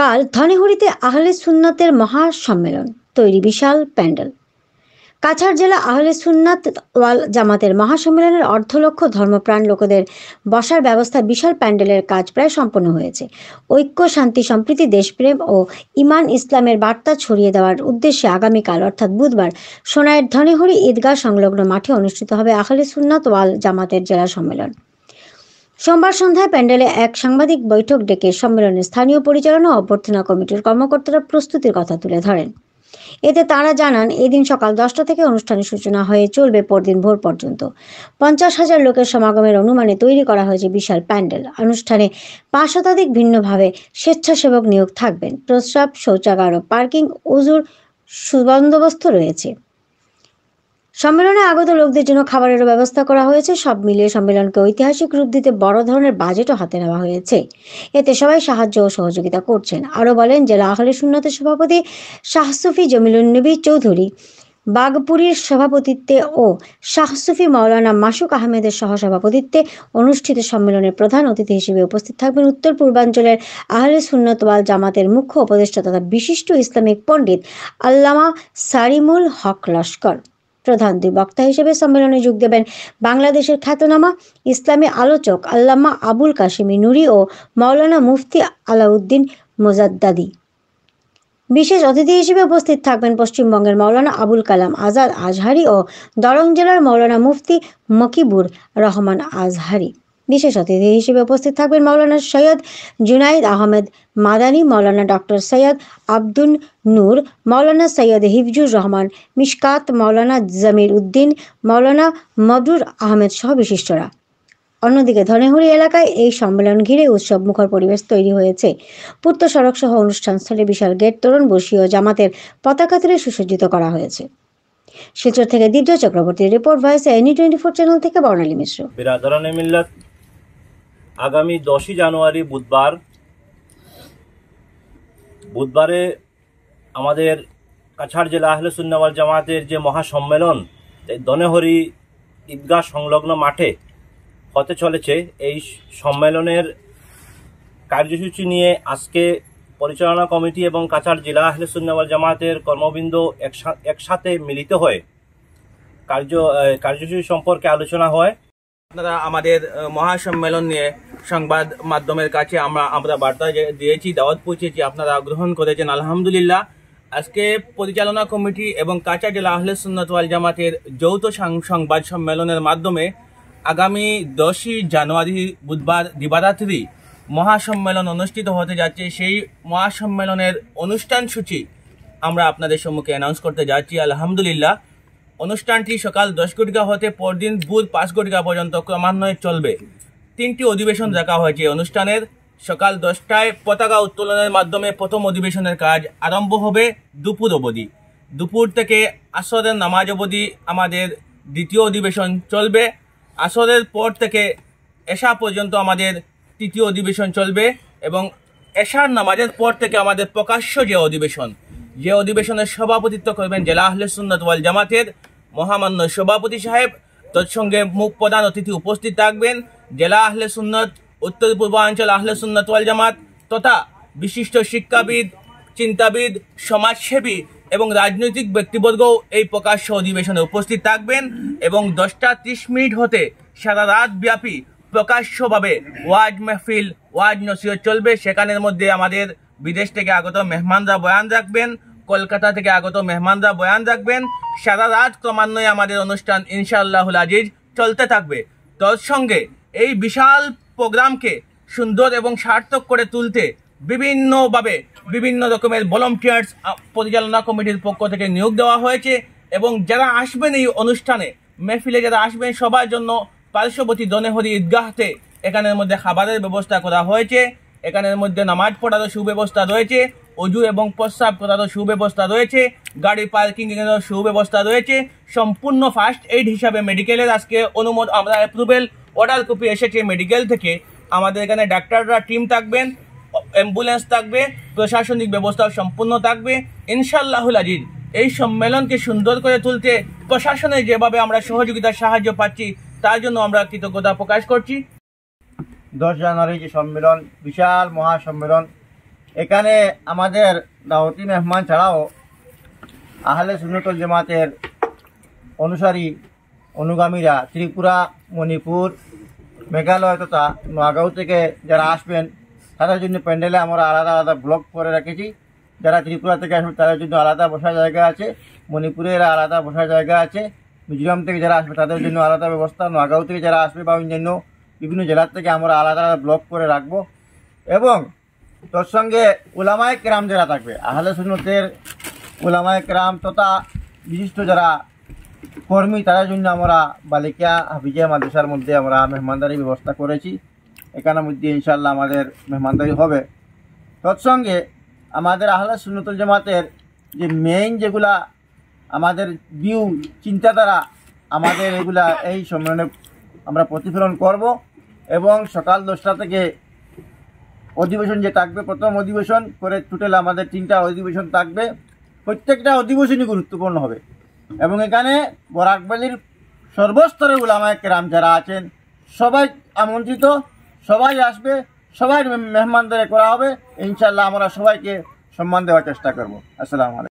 কাল ধনেহরিতে আহলে সুন্নাতের মহা সম্মেলন তৈরি বিশাল প্যান্ডেল কাছাড় জেলা আহলে সুন্নাত ওয়াল জামাতের মহাসম্মেলনের লক্ষ ধর্মপ্রাণ লোকদের বসার ব্যবস্থা বিশাল প্যান্ডেলের কাজ প্রায় সম্পন্ন হয়েছে ঐক্য শান্তি সম্প্রীতি দেশপ্রেম ও ইমান ইসলামের বার্তা ছড়িয়ে দেওয়ার উদ্দেশ্যে আগামীকাল অর্থাৎ বুধবার সোনায়ের ধনেহরি ঈদগাহ সংলগ্ন মাঠে অনুষ্ঠিত হবে আহলে সুন্নাত ওয়াল জামাতের জেলা সম্মেলন সোমবার সন্ধ্যায় প্যান্ডেলে এক সাংবাদিক বৈঠক ডেকে সম্মেলনে স্থানীয় পরিচালনা অভ্যর্থনা কমিটির কর্মকর্তারা প্রস্তুতির কথা তুলে ধরেন এতে তারা জানান এদিন সকাল দশটা থেকে অনুষ্ঠানের সূচনা হয়ে চলবে পরদিন ভোর পর্যন্ত পঞ্চাশ হাজার লোকের সমাগমের অনুমানে তৈরি করা হয়েছে বিশাল প্যান্ডেল অনুষ্ঠানে পাঁচ শতাধিক ভিন্নভাবে স্বেচ্ছাসেবক নিয়োগ থাকবেন প্রস্রাব শৌচাগার ও পার্কিং উজুর সুবন্দোবস্ত রয়েছে সম্মেলনে আগত লোকদের জন্য খাবারেরও ব্যবস্থা করা হয়েছে সব মিলিয়ে সম্মেলনকে ঐতিহাসিক রূপ দিতে বড় ধরনের বাজেটও হাতে নেওয়া হয়েছে এতে সবাই সাহায্য ও সহযোগিতা করছেন আরও বলেন জেলা আহলে সুন্নতের সভাপতি শাহসুফি জমিলুন্নবী চৌধুরী বাগপুরীর সভাপতিত্বে ও শাহসুফি মাওলানা মাসুক আহমেদের সহসভাপতিত্বে অনুষ্ঠিত সম্মেলনের প্রধান অতিথি হিসেবে উপস্থিত থাকবেন উত্তর পূর্বাঞ্চলের আহলে সুন্নতওয়াল জামাতের মুখ্য উপদেষ্টা তথা বিশিষ্ট ইসলামিক পণ্ডিত আল্লামা সারিমুল হক লস্কর প্রধান দুই বক্তা হিসেবে সম্মেলনে যোগ দেবেন বাংলাদেশের খ্যাতনামা ইসলামী আলোচক আল্লামা আবুল কাশিমি নুরি ও মাওলানা মুফতি আলাউদ্দিন মোজাদ্দাদি বিশেষ অতিথি হিসেবে উপস্থিত থাকবেন পশ্চিমবঙ্গের মৌলানা আবুল কালাম আজাদ আজহারি ও দরং জেলার মৌলানা মুফতি মকিবুর রহমান আজহারি বিশেষ অতিথি হিসেবে উপস্থিত থাকবেন মাওলানা সৈয়দ জুনাইদ আহমেদ মাদানী মাওলানা ডক্টর সৈয়দ আব্দুল নূর মাওলানা সৈয়দ হিফজুর রহমান মিশকাত মাওলানা জামির উদ্দিন মাওলানা মবরুর আহমেদ সহ বিশিষ্টরা অন্যদিকে ধনেহুড়ি এলাকায় এই সম্মেলন ঘিরে উৎসব মুখর পরিবেশ তৈরি হয়েছে পূর্ত সড়ক সহ অনুষ্ঠানস্থলে বিশাল গেট তরুণ বসিয়ে জামাতের পতাকা তুলে সুসজ্জিত করা হয়েছে শিলচর থেকে দিব্য চক্রবর্তীর report voice any twenty four channel থেকে বর্ণালী মিশ্র মিল্লাত আগামী দশই জানুয়ারি বুধবার বুধবারে আমাদের কাছাড় জেলা আহলে সুন্নাওয়াল জামাতের যে মহাসম্মেলন দনেহরি ঈদগাহ সংলগ্ন মাঠে হতে চলেছে এই সম্মেলনের কার্যসূচি নিয়ে আজকে পরিচালনা কমিটি এবং কাছাড় জেলা আহলে সুন্নাওয়াল জামাতের কর্মবৃন্দ একসাথে মিলিত হয়ে কার্য কার্যসূচি সম্পর্কে আলোচনা হয় আপনারা আমাদের মহাসম্মেলন নিয়ে সংবাদ মাধ্যমের কাছে আমরা আমরা বার্তা দিয়েছি দাওয়াত পৌঁছেছি আপনারা গ্রহণ করেছেন আলহামদুলিল্লাহ আজকে পরিচালনা কমিটি এবং কাঁচা জেলা আহলে সুন্নতওয়াল জামাতের যৌথ সংবাদ সম্মেলনের মাধ্যমে আগামী দশই জানুয়ারি বুধবার দিবারাত্রি মহাসম্মেলন অনুষ্ঠিত হতে যাচ্ছে সেই মহাসম্মেলনের অনুষ্ঠান সূচি আমরা আপনাদের সম্মুখে অ্যানাউন্স করতে যাচ্ছি আলহামদুলিল্লাহ অনুষ্ঠানটি সকাল দশ কোটিকা হতে পরদিন বুধ পাঁচ কোটিকা পর্যন্ত ক্রমান্বয়ে চলবে তিনটি অধিবেশন রাখা হয়েছে অনুষ্ঠানের সকাল দশটায় পতাকা উত্তোলনের মাধ্যমে প্রথম অধিবেশনের কাজ আরম্ভ হবে দুপুর অবধি দুপুর থেকে আসরের নামাজ অবধি আমাদের দ্বিতীয় অধিবেশন চলবে আসরের পর থেকে এশা পর্যন্ত আমাদের তৃতীয় অধিবেশন চলবে এবং এশার নামাজের পর থেকে আমাদের প্রকাশ্য যে অধিবেশন যে অধিবেশনের সভাপতিত্ব করবেন জেলা আহলে সুন্নত ওয়াল জামাতের মহামান্য সভাপতি সাহেব তৎসঙ্গে মুখ প্রধান অতিথি উপস্থিত থাকবেন জেলা আহলে সুন্নত উত্তর পূর্বাঞ্চল আহলে সুন্নত ওয়াল জামাত তথা বিশিষ্ট শিক্ষাবিদ চিন্তাবিদ সমাজসেবী এবং রাজনৈতিক ব্যক্তিবর্গও এই প্রকাশ্য অধিবেশনে উপস্থিত থাকবেন এবং দশটা ত্রিশ মিনিট হতে সারা রাত ব্যাপী প্রকাশ্যভাবে ওয়াজ মেহফিল ওয়াজ নসিহত চলবে সেখানের মধ্যে আমাদের বিদেশ থেকে আগত মেহমানরা বয়ান রাখবেন কলকাতা থেকে আগত মেহমানরা বয়ান রাখবেন সারা রাত ক্রমান্বয়ে আমাদের অনুষ্ঠান ইনশাআল্লাহুল আজিজ চলতে থাকবে সঙ্গে এই বিশাল প্রোগ্রামকে সুন্দর এবং সার্থক করে তুলতে বিভিন্নভাবে বিভিন্ন রকমের ভলন্টিয়ার্স পরিচালনা কমিটির পক্ষ থেকে নিয়োগ দেওয়া হয়েছে এবং যারা আসবেন এই অনুষ্ঠানে মেহফিলে যারা আসবেন সবার জন্য পার্শ্ববর্তী দনেহরি ঈদগাহতে এখানের মধ্যে খাবারের ব্যবস্থা করা হয়েছে এখানের মধ্যে নামাজ পড়ারও সুব্যবস্থা রয়েছে অজু এবং প্রস্রাব করারও সুব্যবস্থা রয়েছে গাড়ি পার্কিং এর সুব্যবস্থা রয়েছে সম্পূর্ণ ফার্স্ট এইড হিসাবে মেডিকেলের আজকে অনুমোদ আমরা অ্যাপ্রুভেল অর্ডার কপি এসেছে মেডিকেল থেকে আমাদের এখানে ডাক্তাররা টিম থাকবেন অ্যাম্বুলেন্স থাকবে প্রশাসনিক ব্যবস্থা সম্পূর্ণ থাকবে ইনশাল্লাহুল আজিজ এই সম্মেলনকে সুন্দর করে তুলতে প্রশাসনে যেভাবে আমরা সহযোগিতা সাহায্য পাচ্ছি তার জন্য আমরা কৃতজ্ঞতা প্রকাশ করছি দশ জানুয়ারি যে সম্মেলন বিশাল মহাসম্মেলন এখানে আমাদের দাওয়াতি মেহমান ছাড়াও আহলে সুনতল জামাতের অনুসারী অনুগামীরা ত্রিপুরা মণিপুর মেঘালয় তথা নোয়াগাঁও থেকে যারা আসবেন তাদের জন্য প্যান্ডেলে আমরা আলাদা আলাদা ব্লক করে রেখেছি যারা ত্রিপুরা থেকে আসবে তাদের জন্য আলাদা বসার জায়গা আছে মণিপুরের আলাদা বসার জায়গা আছে মিজোরাম থেকে যারা আসবে তাদের জন্য আলাদা ব্যবস্থা নোয়াগাঁও থেকে যারা আসবে বা অন্যান্য বিভিন্ন জেলার থেকে আমরা আলাদা আলাদা ব্লক করে রাখবো এবং তোর সঙ্গে ওলামায় ক্রাম যারা থাকবে আহলে সুন্নতের ওলামায় ক্রাম তথা বিশিষ্ট যারা কর্মী তাদের জন্য আমরা বালিকা হাফিজিয়া মাদ্রাসার মধ্যে আমরা মেহমানদারি ব্যবস্থা করেছি এখানের মধ্যে ইনশাল্লাহ আমাদের মেহমানদারি হবে তৎসঙ্গে আমাদের আহলে সুন্নতুল জামাতের যে মেইন যেগুলা আমাদের ভিউ চিন্তাধারা আমাদের এগুলা এই সম্মেলনে আমরা প্রতিফলন করব এবং সকাল দশটা থেকে অধিবেশন যে থাকবে প্রথম অধিবেশন করে টোটাল আমাদের তিনটা অধিবেশন থাকবে প্রত্যেকটা অধিবেশনই গুরুত্বপূর্ণ হবে এবং এখানে বরাকবালির সর্বস্তরে উলামায়ক রাম যারা আছেন সবাই আমন্ত্রিত সবাই আসবে সবাই মেহমানদারে করা হবে ইনশাল্লাহ আমরা সবাইকে সম্মান দেওয়ার চেষ্টা করব আসসালামু আলাইকুম